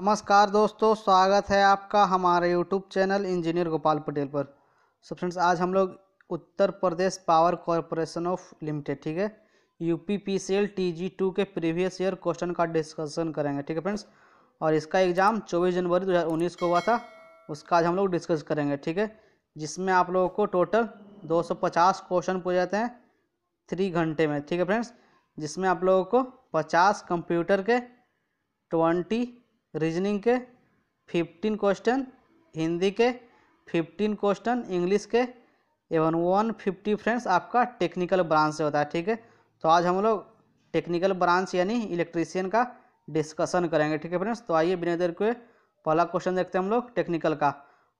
नमस्कार दोस्तों स्वागत है आपका हमारे YouTube channel engineer Gopal Patel पर सो फ्रेंड्स आज हम लोग Uttar Pradesh power corporation of limited ठीक है U P P C L T G two के प्रीवियस ईयर क्वेश्चन का डिस्कशन करेंगे ठीक है फ्रेंड्स और इसका एग्ज़ाम 24 जनवरी 2019 को हुआ था उसका आज हम लोग डिस्कस करेंगे ठीक है जिसमें आप लोगों को टोटल 250 क्वेश्चन पूछे जाते हैं थ्री घंटे में ठीक है फ्रेंड्स जिसमें आप लोगों को 50 कंप्यूटर के ट्वेंटी रीजनिंग के फिफ्टीन क्वेश्चन हिंदी के फिफ्टीन क्वेश्चन इंग्लिश के एवन वन फिफ्टी फ्रेंड्स आपका टेक्निकल ब्रांच से होता है ठीक है तो आज हम लोग टेक्निकल ब्रांच यानी इलेक्ट्रीशियन का डिस्कशन करेंगे ठीक है फ्रेंड्स तो आइए बिना देर के पहला क्वेश्चन देखते हैं हम लोग टेक्निकल का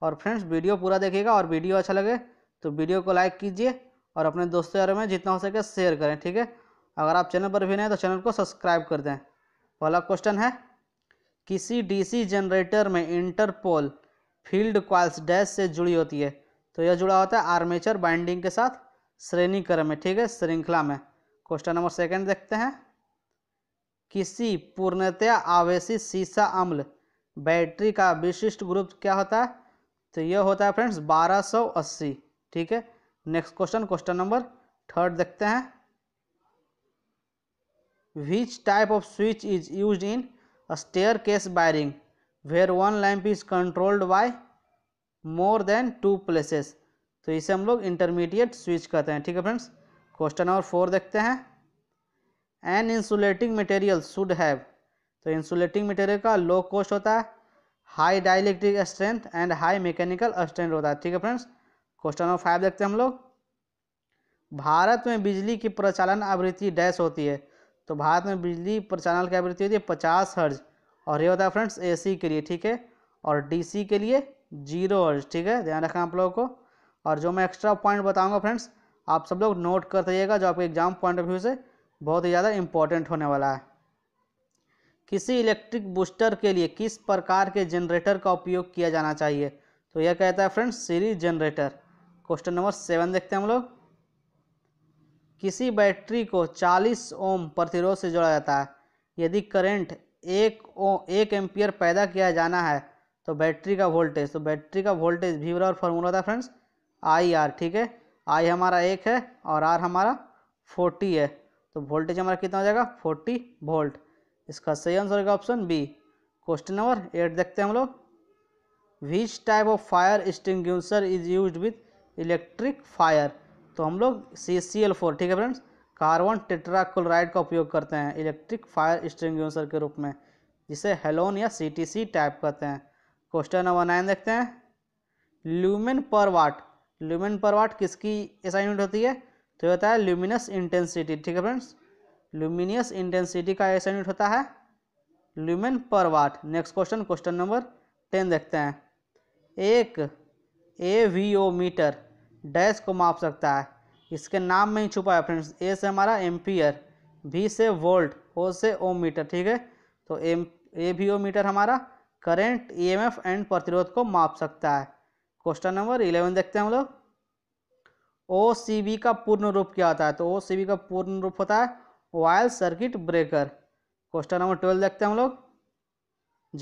और फ्रेंड्स वीडियो पूरा देखिएगा और वीडियो अच्छा लगे तो वीडियो को लाइक कीजिए और अपने दोस्तों यारों में जितना हो सके शेयर करें ठीक है अगर आप चैनल पर भी नहीं तो चैनल को सब्सक्राइब कर दें पहला क्वेश्चन है किसी डीसी जनरेटर में इंटरपोल फील्ड क्वाल्स डैश से जुड़ी होती है तो यह जुड़ा होता है आर्मेचर बाइंडिंग के साथ श्रेणी क्रम में ठीक है श्रृंखला में क्वेश्चन नंबर सेकंड देखते हैं किसी पूर्णतया आवेशी सीसा अम्ल बैटरी का विशिष्ट ग्रुप क्या होता है तो यह होता है फ्रेंड्स 1280 ठीक है next question question number third देखते हैं which type of switch is use in a केस bearing where one lamp is controlled by more than two places तो इसे हम लोग इंटरमीडिएट स्विच कहते हैं ठीक है फ्रेंड्स क्वेश्चन नंबर फोर देखते हैं an insulating material should have तो इंसुलेटिंग मटेरियल का लो कॉस्ट होता है high dielectric strength and high mechanical strength होता है ठीक है फ्रेंड्स क्वेश्चन नंबर फाइव देखते हैं हम लोग भारत में बिजली की प्रचालन आवृत्ति डैश होती है तो भारत में बिजली पर चैनल की आवृत्ति होती है पचास हर्ज और ये होता है फ्रेंड्स एसी के लिए ठीक है और डीसी के लिए जीरो हर्ज ठीक है ध्यान रखना आप लोगों को और जो मैं एक्स्ट्रा पॉइंट बताऊँगा फ्रेंड्स आप सब लोग नोट करते रहिएगा जो आपके एग्जाम पॉइंट ऑफ व्यू से बहुत ही ज़्यादा इम्पोर्टेंट होने वाला है किसी इलेक्ट्रिक बूस्टर के लिए किस प्रकार के जनरेटर का उपयोग किया जाना चाहिए तो यह कहता है friends series generator question number seven देखते हैं हम लोग किसी बैटरी को 40 ओम प्रतिरोध से जोड़ा जाता है यदि करंट एक ओ एक एम्पियर पैदा किया जाना है तो बैटरी का वोल्टेज तो बैटरी का वोल्टेज भी और फॉर्मूला था फ्रेंड्स आई आर ठीक है आई हमारा एक है और आर हमारा फोर्टी है तो वोल्टेज हमारा कितना हो जाएगा फोर्टी वोल्ट इसका सही आंसर होगा option B question number eight देखते हैं हम लोग which type of fire sting is use with electric fire तो हम लोग सी सी एल फोर ठीक है फ्रेंड्स कार्बन टेट्राक्लोराइड का उपयोग करते हैं इलेक्ट्रिक फायर एक्सटिंग्यूसर के रूप में जिसे हेलोन या सी टी सी टाइप कहते हैं क्वेश्चन नंबर नाइन देखते हैं ल्यूमिन पर वाट ल्यूमिन पर वाट किसकी ऐसा यूनिट होती है तो होता है ल्यूमिनस इंटेंसिटी ठीक है फ्रेंड्स ल्यूमिनियस इंटेंसिटी का ऐसा यूनिट होता है lumen per watt next question question number ten देखते हैं एक A V O meter dash को माप सकता है इसके नाम में ही छुपा है फ्रेंड्स ए से हमारा एम्पियर बी से वोल्ट ओ से ओ मीटर ठीक है तो एम ए भी ओ मीटर हमारा करेंट ईएमएफ एंड प्रतिरोध को माप सकता है क्वेश्चन नंबर इलेवन देखते हैं हम लोग ओ सी बी का पूर्ण रूप क्या होता है तो ओ सी बी का पूर्ण रूप होता है वायल circuit breaker question number twelve देखते हैं हम लोग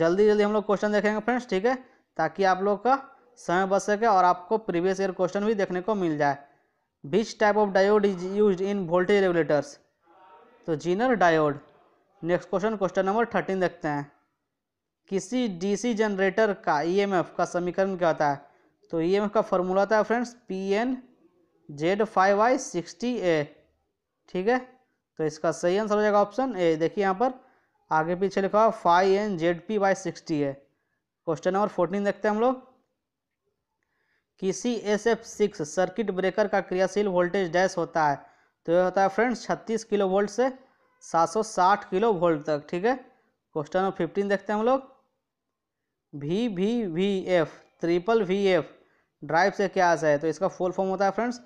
जल्दी जल्दी हम लोग क्वेश्चन देखेंगे फ्रेंड्स ठीक है ताकि आप लोग का समय बच सके और आपको प्रीवियस ईयर क्वेश्चन भी देखने को मिल जाए which type of diode is use in voltage regulators तो zener diode next question question number thirteen देखते हैं किसी डीसी जनरेटर का ईएमएफ e का समीकरण क्या होता है तो ईएमएफ e का फॉर्मूला होता है friends P N Z five Y sixty A ठीक है तो इसका सही आंसर हो जाएगा ऑप्शन ए देखिए यहाँ पर आगे पीछे लिखा हुआ five N Z P Y sixty A question number fourteen देखते हैं हम लोग किसी S F six circuit breaker का क्रियाशील वोल्टेज डैश होता है तो यह होता है फ्रेंड्स छत्तीस किलो वोल्ट से सात सौ साठ किलो वोल्ट तक ठीक है क्वेश्चन नंबर फिफ्टीन देखते हैं हम लोग V V V F triple V F drive से क्या आशा है तो इसका फुल फॉर्म होता है friends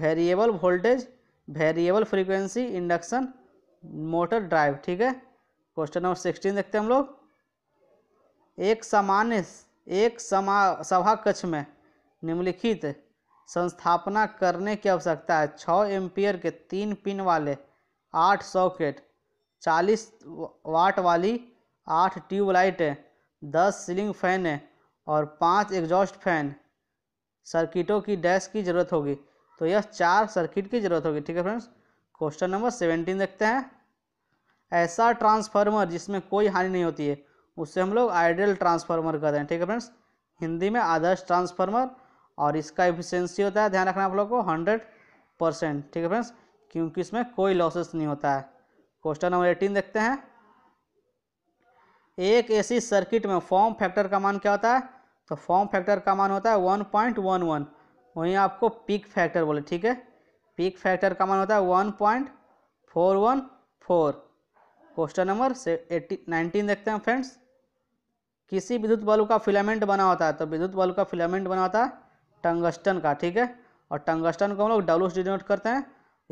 variable voltage variable frequency induction motor drive ठीक है क्वेश्चन नंबर सिक्सटीन देखते हैं हम लोग एक सामान्य एक समा सभा कक्ष में निम्नलिखित संस्थापना करने की आवश्यकता है छः एम्पियर के तीन पिन वाले आठ सॉकेट चालीस वाट वाली आठ ट्यूबलाइटें दस सीलिंग फैन और पांच एग्जॉस्ट फैन सर्किटों की डैश की ज़रूरत होगी तो यह चार सर्किट की ज़रूरत होगी ठीक है फ्रेंड्स क्वेश्चन नंबर सेवेंटीन देखते हैं ऐसा ट्रांसफार्मर जिसमें कोई हानि नहीं होती है उससे हम लोग आइडियल ट्रांसफार्मर कहते हैं ठीक है फ्रेंड्स हिंदी में आदर्श ट्रांसफार्मर और इसका एफिशिएंसी होता है ध्यान रखना आप लोग को हंड्रेड परसेंट ठीक है फ्रेंड्स क्योंकि इसमें कोई लॉसेस नहीं होता है क्वेश्चन नंबर एटीन देखते हैं एक एसी सर्किट में फॉर्म फैक्टर का मान क्या होता है तो फॉर्म फैक्टर का मान होता है वन पॉइंट वन वन वहीं आपको पीक फैक्टर बोले ठीक है पीक फैक्टर का मान होता है one point four one four question number से एट्टी नाइनटीन देखते हैं फ्रेंड्स किसी विद्युत बल्ब का फिलामेंट बना होता है तो विद्युत बल्ब का फिलामेंट बना होता है टंगस्टन का ठीक है और टंगस्टन को हम लोग डब्लू से डिनोट करते हैं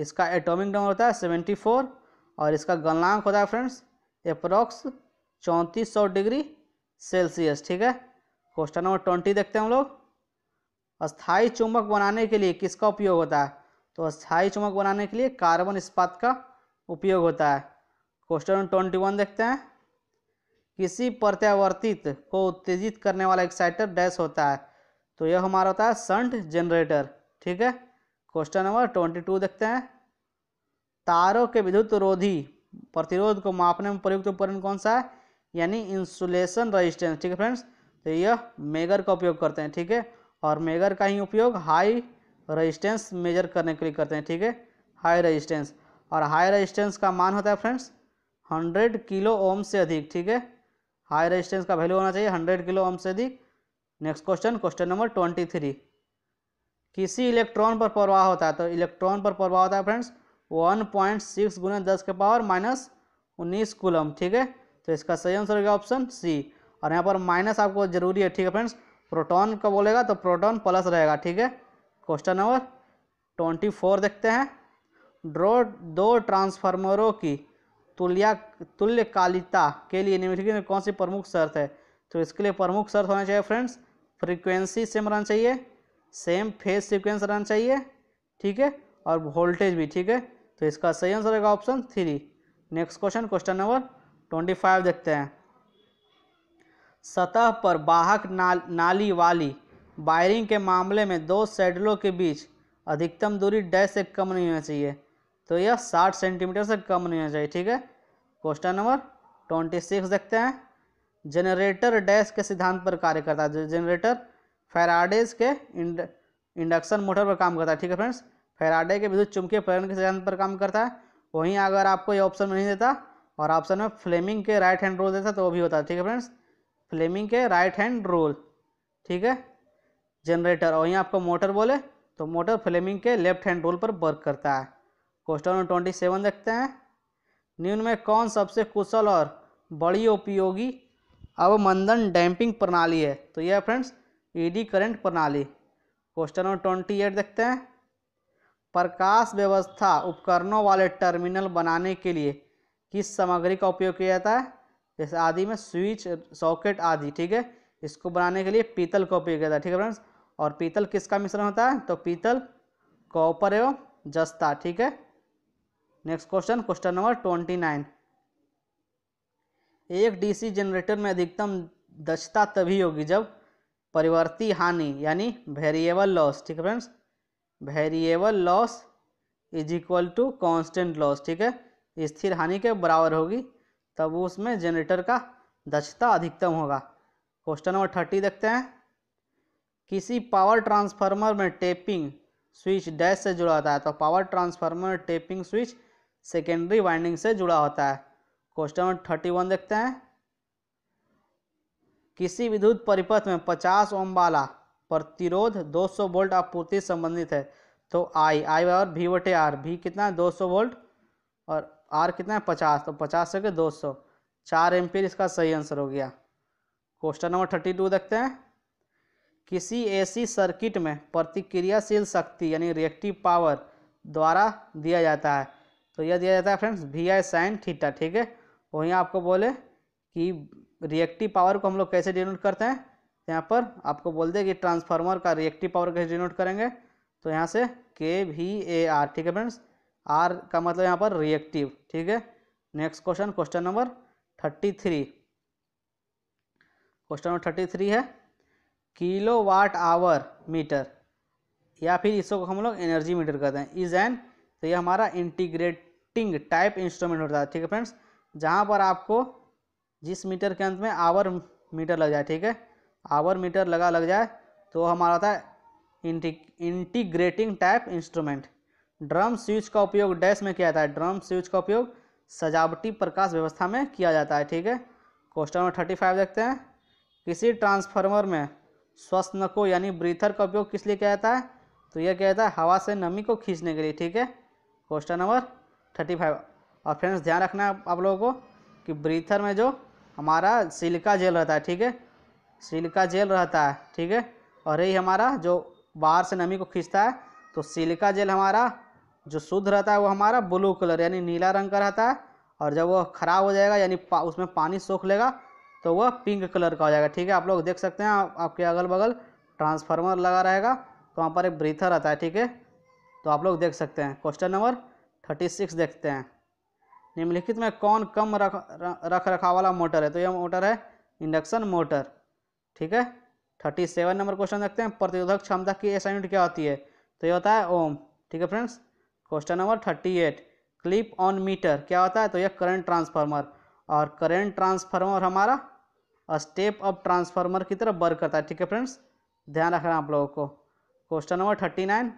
इसका एटॉमिक नंबर होता है सेवेंटी फोर और इसका गलनांक होता है फ्रेंड्स अप्रॉक्स चौंतीस सौ डिग्री सेल्सियस ठीक है क्वेश्चन नंबर ट्वेंटी देखते हैं हम लोग अस्थाई चुंबक बनाने के लिए किसका उपयोग होता है तो अस्थाई चुंबक बनाने के लिए कार्बन इस्पात का उपयोग होता है क्वेश्चन नंबर ट्वेंटी वन देखते हैं किसी प्रत्यावर्तित को उत्तेजित करने वाला एक्साइटर डैश होता है तो यह हमारा होता है संट जनरेटर ठीक है क्वेश्चन नंबर ट्वेंटी टू देखते हैं तारों के विद्युत रोधी प्रतिरोध को मापने में प्रयुक्त उपकरण कौन सा है यानी इंसुलेशन रजिस्टेंस ठीक है फ्रेंड्स तो यह मेगर का उपयोग करते हैं ठीक है और मेगर का ही उपयोग हाई रजिस्टेंस मेजर करने के लिए करते हैं ठीक है हाई रजिस्टेंस और हाई रजिस्टेंस का मान होता है फ्रेंड्स हंड्रेड किलो ओम से अधिक ठीक है हाई रजिस्टेंस का वैल्यू होना चाहिए हंड्रेड किलो ओम से अधिक next question question number twenty three किसी इलेक्ट्रॉन पर प्रवाह होता है तो इलेक्ट्रॉन पर प्रवाह होता है फ्रेंड्स वन पॉइंट सिक्स गुना दस के पावर माइनस उन्नीस कुलम ठीक है तो इसका सही आंसर हो गया ऑप्शन सी और यहाँ पर माइनस आपको जरूरी है ठीक है फ्रेंड्स प्रोटॉन का बोलेगा तो प्रोटॉन प्लस रहेगा ठीक है क्वेश्चन नंबर ट्वेंटी फोर देखते हैं ड्रो दो ट्रांसफार्मरों की तुल्या तुल्यकालिता के लिए निम्नलिखित में कौन सी प्रमुख शर्त है तो इसके लिए प्रमुख शर्त होना चाहिए फ्रेंड्स फ्रीक्वेंसी सेम रहना चाहिए सेम फेज सीक्वेंस रहना चाहिए ठीक है और वोल्टेज भी ठीक है तो इसका सही आंसर रहेगा option three next question question number twenty five देखते हैं सतह पर बाहक नाल, नाली वाली वायरिंग के मामले में दो सेडलों के बीच अधिकतम दूरी डैश से कम नहीं होना चाहिए तो यह साठ सेंटीमीटर से कम नहीं होना चाहिए ठीक है क्वेश्चन नंबर ट्वेंटी सिक्स देखते हैं जनरेटर डैश के सिद्धांत पर कार्य करता है जनरेटर फेराडेज के इंडक्शन मोटर पर काम करता है ठीक है फ्रेंड्स फेराडे के विद्युत चुंबकीय प्रेरण के सिद्धांत पर काम करता है वहीं अगर आपको ये ऑप्शन नहीं देता और ऑप्शन में फ्लेमिंग के राइट हैंड रोल देता तो वो भी होता है ठीक है फ्रेंड्स फ्लेमिंग के राइट हैंड रोल ठीक है जनरेटर और वहीं आपको मोटर बोले तो मोटर फ्लेमिंग के लेफ्ट हैंड रोल पर वर्क करता है क्वेश्चन नंबर ट्वेंटी सेवन देखते हैं निम्न में कौन सबसे कुशल और बड़ी उपयोगी अवमंदन डैम्पिंग प्रणाली है तो यह फ्रेंड्स ईडी e करंट प्रणाली क्वेश्चन नंबर ट्वेंटी एट देखते हैं प्रकाश व्यवस्था उपकरणों वाले टर्मिनल बनाने के लिए किस सामग्री का उपयोग किया जाता है जैसे आदि में स्विच सॉकेट आदि ठीक है इसको बनाने के लिए पीतल का उपयोग किया जाता है ठीक है फ्रेंड्स और पीतल किसका मिश्रण होता है तो पीतल कॉपर एवं जस्ता ठीक है next question question number twenty nine एक डीसी जनरेटर में अधिकतम दक्षता तभी होगी जब परिवर्ती हानि यानी वेरिएबल लॉस ठीक है friends variable loss is equal to constant loss ठीक है स्थिर हानि के बराबर होगी तब उसमें जनरेटर का दक्षता अधिकतम होगा क्वेश्चन नंबर थर्टी देखते हैं किसी पावर ट्रांसफार्मर में टेपिंग स्विच डैश से जुड़ा होता है तो power transformer tapping switch secondary winding से जुड़ा होता है क्वेश्चन नंबर थर्टी वन देखते हैं किसी विद्युत परिपथ में 50 ओम वाला प्रतिरोध 200 वोल्ट आपूर्ति संबंधित है तो आई आई और भी वटे आर भी कितना है 200 वोल्ट और आर कितना है 50 तो 50 से के 200 चार पी इसका सही आंसर हो गया क्वेश्चन नंबर थर्टी टू देखते हैं किसी एसी सर्किट में प्रतिक्रियाशील शक्ति यानी रिएक्टिव पावर द्वारा दिया जाता है तो यह दिया जाता है friends V I sine theta ठीक है तो वहीं आपको बोले कि रिएक्टिव पावर को हम लोग कैसे डिनोट करते हैं यहाँ पर आपको बोल दे कि ट्रांसफार्मर का रिएक्टिव पावर कैसे डिनोट करेंगे तो यहाँ से के वी ए आर ठीक है फ्रेंड्स आर का मतलब यहाँ पर रिएक्टिव ठीक है next question question number thirty three question number thirty three है किलो वाट आवर मीटर या फिर इसको हम लोग एनर्जी मीटर कहते हैं इज एन तो ये हमारा इंटीग्रेटिंग टाइप इंस्ट्रूमेंट होता है ठीक है फ्रेंड्स जहाँ पर आपको जिस मीटर के अंत में आवर मीटर लग जाए ठीक है आवर मीटर लगा लग जाए तो हमारा था इंटी integrating type instrument drum switch का उपयोग डैश में किया जाता है ड्रम स्विच का उपयोग सजावटी प्रकाश व्यवस्था में किया जाता है ठीक है क्वेश्चन नंबर थर्टी फाइव देखते हैं किसी ट्रांसफार्मर में को यानी ब्रीथर का उपयोग किस लिए किया जाता है तो यह क्या जाता है हवा से नमी को खींचने के लिए ठीक है क्वेश्चन नंबर थर्टी फाइव और फ्रेंड्स ध्यान रखना है आप लोगों को कि ब्रीथर में जो हमारा सिलिका जेल रहता है ठीक है सिलिका जेल रहता है ठीक है और यही हमारा जो बाहर से नमी को खींचता है तो सिलिका जेल हमारा जो शुद्ध रहता है वो हमारा ब्लू कलर यानी नीला रंग का रहता है और जब वह ख़राब हो जाएगा यानी पा, उसमें पानी सोख लेगा तो वह पिंक कलर का हो जाएगा ठीक है आप लोग देख सकते हैं आप, आपके अगल बगल ट्रांसफार्मर लगा रहेगा तो वहाँ पर एक ब्रीथर रहता है ठीक है तो आप लोग देख सकते हैं क्वेश्चन नंबर थर्टी सिक्स देखते हैं निम्नलिखित में कौन कम रख रख रखाव वाला मोटर है तो यह मोटर है इंडक्शन मोटर ठीक है थर्टी सेवन नंबर क्वेश्चन देखते हैं प्रतिरोधक क्षमता की एस यूनिट क्या होती है तो ये होता है ओम ठीक है friends question number thirty eight clip on meter क्या होता है तो यह करंट ट्रांसफार्मर और करंट ट्रांसफार्मर हमारा स्टेप अप ट्रांसफार्मर की तरफ बर्क करता है ठीक है फ्रेंड्स ध्यान रखना आप लोगों को question number thirty nine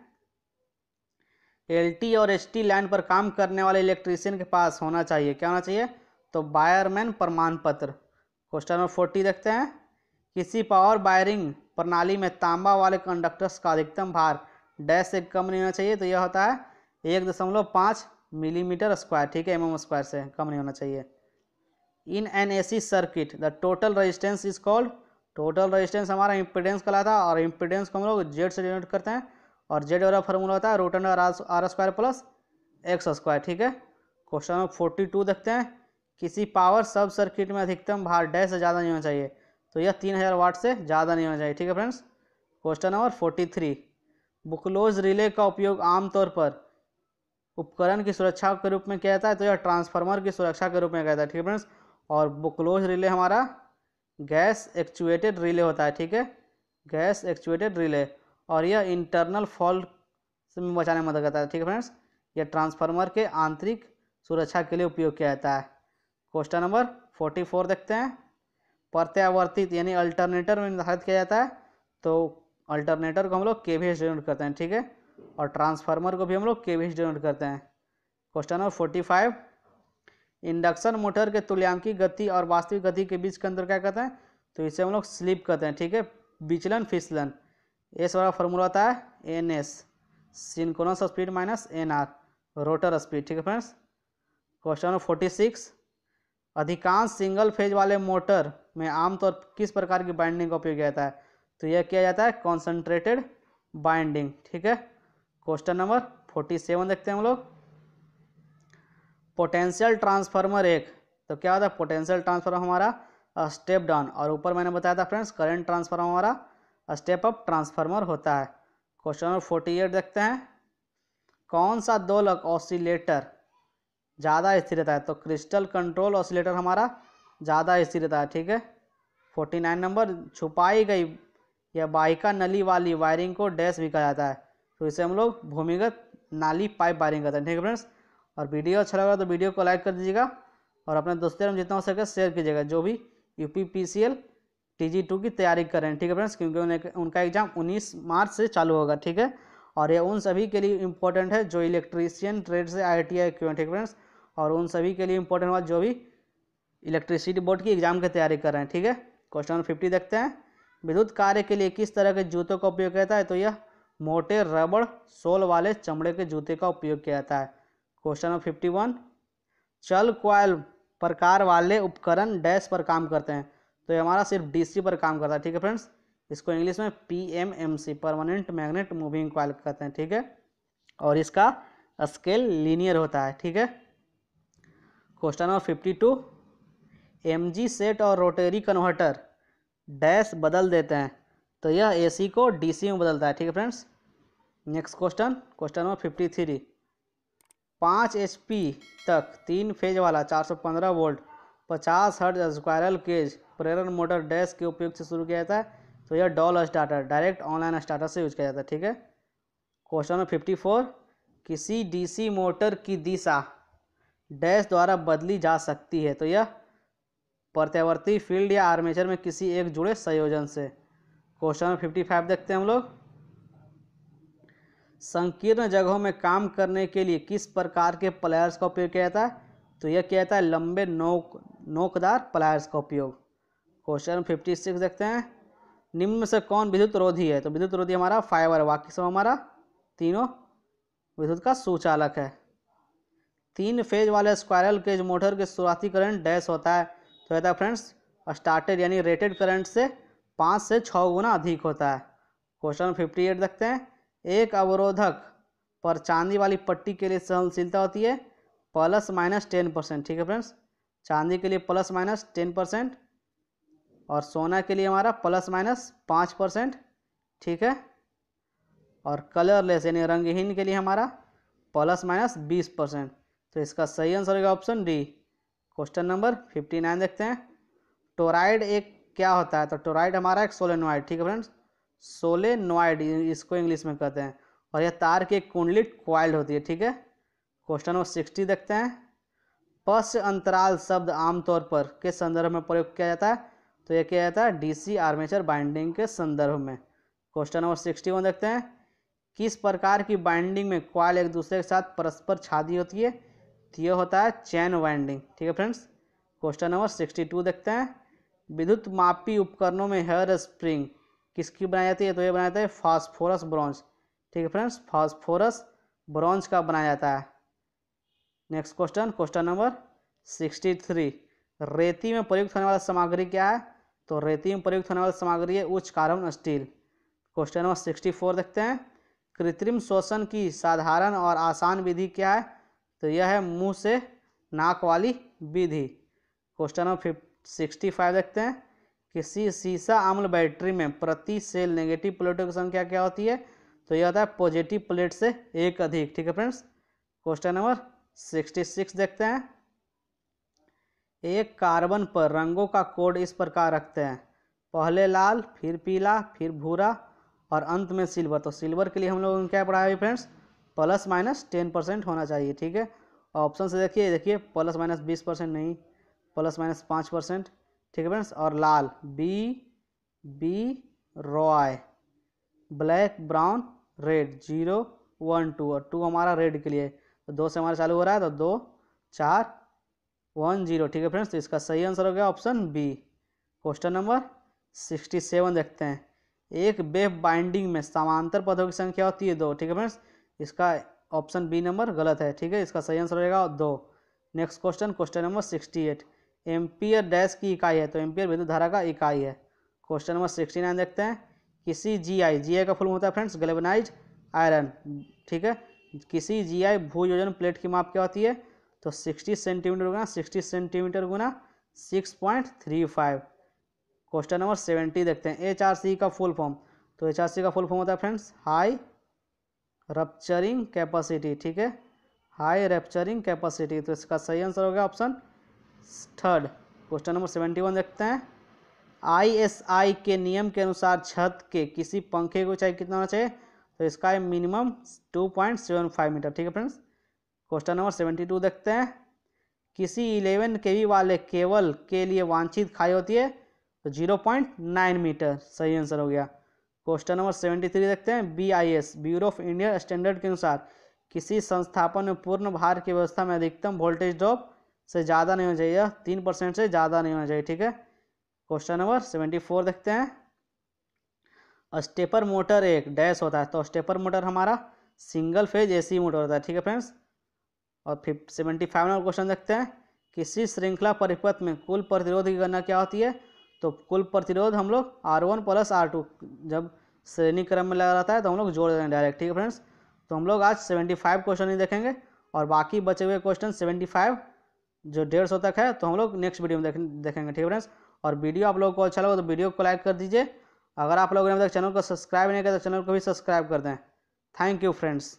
L और एस लाइन पर काम करने वाले इलेक्ट्रीशियन के पास होना चाहिए क्या होना चाहिए तो बायरमैन प्रमाण पत्र क्वेश्चन नंबर फोर्टी देखते हैं किसी पावर वायरिंग प्रणाली में तांबा वाले कंडक्टर्स का अधिकतम भार डैश से कम नहीं होना चाहिए तो यह होता है एक दशमलव पाँच मिलीमीटर स्क्वायर ठीक है एम एम स्क्वायर से कम नहीं होना चाहिए in an A C circuit the total resistance is called total resistance हमारा इम्पिडेंस कला था और इम्पिडेंस को हम लोग जेड से डिनोट करते हैं और जेड वाला फार्मूला होता है root under R square plus X square ठीक है क्वेश्चन नंबर फोर्टी टू देखते हैं किसी पावर सब सर्किट में अधिकतम भार डैश से ज़्यादा नहीं होना चाहिए तो यह तीन हज़ार वाट से ज़्यादा नहीं होना चाहिए ठीक है friends question number forty three Buchholz relay का उपयोग आमतौर पर उपकरण की सुरक्षा के रूप में किया जाता है तो यह ट्रांसफार्मर की सुरक्षा के रूप में किया जाता है ठीक है फ्रेंड्स और बुकलोज रिले हमारा गैस एक्चुएटेड रिले होता है ठीक है गैस एक्चुएटेड रिले और यह इंटरनल फॉल्ट से बचाने में मदद करता है ठीक है फ्रेंड्स यह ट्रांसफार्मर के आंतरिक सुरक्षा के लिए उपयोग किया जाता है क्वेश्चन नंबर फोर्टी फोर देखते हैं प्रत्यावर्तित यानी अल्टरनेटर में निर्धारित किया जाता है तो अल्टरनेटर को हम लोग के वी डिनोट करते हैं ठीक है और ट्रांसफार्मर को भी हम लोग के वी डिनोट करते हैं question number forty five induction motor के तुल्यांकी गति और वास्तविक गति के बीच के अंदर क्या कहते हैं तो इसे हम लोग स्लिप कहते हैं ठीक है विचलन फिसलन एस वाला फॉर्मूला होता है N S synchronous speed minus N R rotor speed ठीक है friends question number forty six अधिकांश सिंगल फेज वाले मोटर में आमतौर किस प्रकार की बाइंडिंग का उपयोग किया जाता है तो यह किया जाता है कॉन्सेंट्रेटेड बाइंडिंग ठीक है क्वेश्चन नंबर फोर्टी सेवन देखते हैं हम लोग पोटेंशियल ट्रांसफार्मर एक तो क्या होता है पोटेंशियल ट्रांसफार्मर हमारा स्टेप डाउन और ऊपर मैंने बताया था फ्रेंड्स करंट ट्रांसफार्मर हमारा स्टेप अप ट्रांसफार्मर होता है क्वेश्चन नंबर फोर्टी एट देखते हैं कौन सा दोलक ऑसिलेटर ज़्यादा स्थिर रहता है तो क्रिस्टल कंट्रोल ऑसिलेटर हमारा ज़्यादा स्थिर रहता है ठीक है फोर्टी नाइन नंबर छुपाई गई या बाइका नली वाली वायरिंग को डैश भी कहा जाता है तो इसे हम लोग भूमिगत नाली पाइप वायरिंग करते हैं ठीक है फ्रेंड्स और वीडियो अच्छा लगा तो वीडियो को लाइक कर दीजिएगा और अपने दोस्तों में जितना हो सके शेयर कीजिएगा जो भी U P P C L T की तैयारी कर रहे हैं ठीक है फ्रेंड्स क्योंकि उनका एग्जाम उन्नीस मार्च से चालू होगा ठीक है और ये उन सभी के लिए इम्पोर्टेंट है जो इलेक्ट्रीशियन ट्रेड से आई टी आई ठीक है फ्रेंड्स और उन सभी के लिए इम्पोर्टेंट बात जो भी इलेक्ट्रिसिटी बोर्ड की एग्जाम की तैयारी कर रहे हैं ठीक है क्वेश्चन नंबर फिफ्टी देखते हैं विद्युत कार्य के लिए किस तरह के जूतों का उपयोग किया है तो यह मोटे रबड़ सोल वाले चमड़े के जूते का उपयोग किया जाता है क्वेश्चन नंबर फिफ्टी चल क्वाइल प्रकार वाले उपकरण डैश पर काम करते हैं तो ये हमारा सिर्फ डीसी पर काम करता है ठीक है फ्रेंड्स इसको इंग्लिश में P M M C permanent magnet moving coil कहते हैं ठीक है और इसका स्केल लीनियर होता है ठीक है question number fifty two M G set और रोटरी कन्वर्टर डैश बदल देते हैं तो यह सी को सी में बदलता है ठीक है friends next question question number fifty three पाँच एच तक तीन फेज वाला चार सौ पंद्रह वोल्ट पचास हर्ज स्क्वायरल केज प्रेरण मोटर डैश के उपयोग से शुरू किया जाता है तो यह DOL starter direct online starter से यूज किया जाता है ठीक है क्वेश्चन नंबर फिफ्टी फोर किसी डीसी मोटर की दिशा डैश द्वारा बदली जा सकती है तो यह प्रत्यावर्ती फील्ड या आर्मेचर में किसी एक जुड़े संयोजन से क्वेश्चन नंबर फिफ्टी फाइव देखते हैं हम लोग संकीर्ण जगहों में काम करने के लिए किस प्रकार के प्लेयर्स का उपयोग किया जाता है तो यह किया जाता है लंबे नोक नोकदार प्लायर्स का उपयोग क्वेश्चन फिफ्टी सिक्स देखते हैं निम्न में से कौन विद्युत रोधी है तो विद्युत रोधी हमारा फाइबर बाकी सब हमारा तीनों विद्युत का सुचालक है तीन फेज वाले स्क्वायरल केज मोटर के शुरुआती करंट डैश होता है तो कहता है फ्रेंड्स स्टार्टेड यानी रेटेड करंट से पाँच से छः गुना अधिक होता है क्वेश्चन फिफ्टी एट देखते हैं एक अवरोधक पर चांदी वाली पट्टी के लिए सहनशीलता होती है प्लस माइनस टेन परसेंट ठीक है फ्रेंड्स चांदी के लिए प्लस माइनस टेन परसेंट और सोना के लिए हमारा प्लस माइनस पाँच परसेंट ठीक है और कलरलेस यानी रंगहीन के लिए हमारा प्लस माइनस बीस परसेंट तो इसका सही आंसर होगा option D question number fifty nine toroid हैं टोराइड एक क्या होता है तो टोराइड हमारा एक सोलेनोइड ठीक है फ्रेंड्स सोलेनोइड इसको इंग्लिश में कहते हैं और यह तार की एक कुंडली क्वाइल्ड होती है ठीक है क्वेश्चन नंबर सिक्सटी देखते हैं पश्च अंतराल शब्द आमतौर पर किस संदर्भ में प्रयोग किया जाता है तो यह किया जाता है डीसी आर्मेचर बाइंडिंग के संदर्भ में क्वेश्चन नंबर सिक्सटी वन देखते हैं किस प्रकार की बाइंडिंग में क्वाल एक दूसरे के साथ परस्पर छादी होती है तो यह होता है चैन वाइंडिंग ठीक है friends question number sixty two देखते हैं विद्युत मापी उपकरणों में हेयर स्प्रिंग किसकी बनाई जाती है तो यह बनाया जाता है फॉस्फोरस ब्रॉन्ज ठीक है फ्रेंड्स फॉस्फोरस ब्रॉन्ज का बनाया जाता है next question question number sixty three रेती में प्रयुक्त होने वाला सामग्री क्या है तो रेती में प्रयुक्त होने वाला सामग्री है उच्च carbon steel question number sixty four देखते हैं कृत्रिम शोषण की साधारण और आसान विधि क्या है तो यह है मुंह से नाक वाली विधि क्वेश्चन नंबर सिक्सटी फाइव देखते हैं किसी सीसा अम्ल बैटरी में प्रति सेल नेगेटिव प्लेटों की संख्या क्या होती है तो यह होता है पॉजिटिव प्लेट से एक अधिक ठीक है friends question number sixty six देखते हैं एक कार्बन पर रंगों का कोड इस प्रकार रखते हैं पहले लाल फिर पीला फिर भूरा और अंत में सिल्वर तो सिल्वर के लिए हम लोगों ने क्या पढ़ाया अभी friends plus minus ten percent होना चाहिए ठीक है ऑप्शन से देखिए देखिए प्लस माइनस बीस परसेंट नहीं प्लस माइनस पाँच परसेंट ठीक है फ्रेंड्स और लाल B B Roy black brown red zero one two और टू हमारा रेड के लिए तो दो से हमारा चालू हो रहा है तो दो चार वन जीरो ठीक है फ्रेंड्स तो इसका सही आंसर हो गया option B question number sixty seven देखते हैं एक बेफ बाइंडिंग में समांतर पदों की संख्या होती है दो ठीक है फ्रेंड्स इसका ऑप्शन बी नंबर गलत है ठीक है इसका सही आंसर रहेगा दो next question question number sixty eight ampere dash की इकाई है तो एम्पियर विद्युत धारा का इकाई है question number sixty nine toroid हैं किसी जी आई जी आई का फुल होता है फ्रेंड्स ग्लेबनाइज आयरन ठीक है किसी जीआई भूयोजन प्लेट की माप क्या होती है तो 60 सेंटीमीटर गुना 60 सेंटीमीटर गुना 6.35 क्वेश्चन नंबर 70 देखते हैं एच आर सी का फुल फॉर्म तो एच आर सी का फुल फॉर्म होता है फ्रेंड्स हाई रप्चरिंग कैपेसिटी ठीक है हाई रप्चरिंग कैपेसिटी तो इसका सही आंसर हो गया option third question number seventy one देखते हैं आई के नियम के अनुसार छत के किसी पंखे को ऊंचाई कितना होना चाहिए तो इसका पॉइंट मिनिमम 2.75 मीटर ठीक है फ्रेंड्स क्वेश्चन नंबर 72 देखते हैं किसी 11 के वाले केवल के लिए वांछित खाई होती है तो 0.9 मीटर सही आंसर हो गया क्वेश्चन नंबर 73 देखते हैं B I S bureau of India standard के अनुसार किसी संस्थापन में पूर्ण भार की व्यवस्था में अधिकतम वोल्टेज ड्रॉप से ज़्यादा नहीं होना चाहिए तीन परसेंट से ज़्यादा नहीं होना चाहिए ठीक है क्वेश्चन नंबर सेवेंटी फोर देखते हैं और स्टेपर मोटर एक डैश होता है तो स्टेपर मोटर हमारा सिंगल फेज एसी मोटर होता है ठीक है फ्रेंड्स और fif seventy five number question देखते हैं किसी श्रृंखला परिपथ में कुल प्रतिरोध की गणना क्या होती है तो कुल प्रतिरोध हम लोग R one plus R two जब श्रेणी क्रम में लगा रहता है तो हम लोग जोड़ देंगे डायरेक्ट ठीक है फ्रेंड्स तो हम लोग आज सेवेंटी फाइव क्वेश्चन ही देखेंगे और बाकी बचे हुए क्वेश्चन सेवेंटी फाइव जो डेढ़ सौ तक है तो हम लोग नेक्स्ट वीडियो में देखेंगे ठीक है फ्रेंड्स और वीडियो आप लोग को अच्छा लगा तो वीडियो को लाइक कर दीजिए अगर आप लोगों ने अभी तक चैनल को सब्सक्राइब नहीं किया तो चैनल को भी सब्सक्राइब कर दें थैंक यू फ्रेंड्स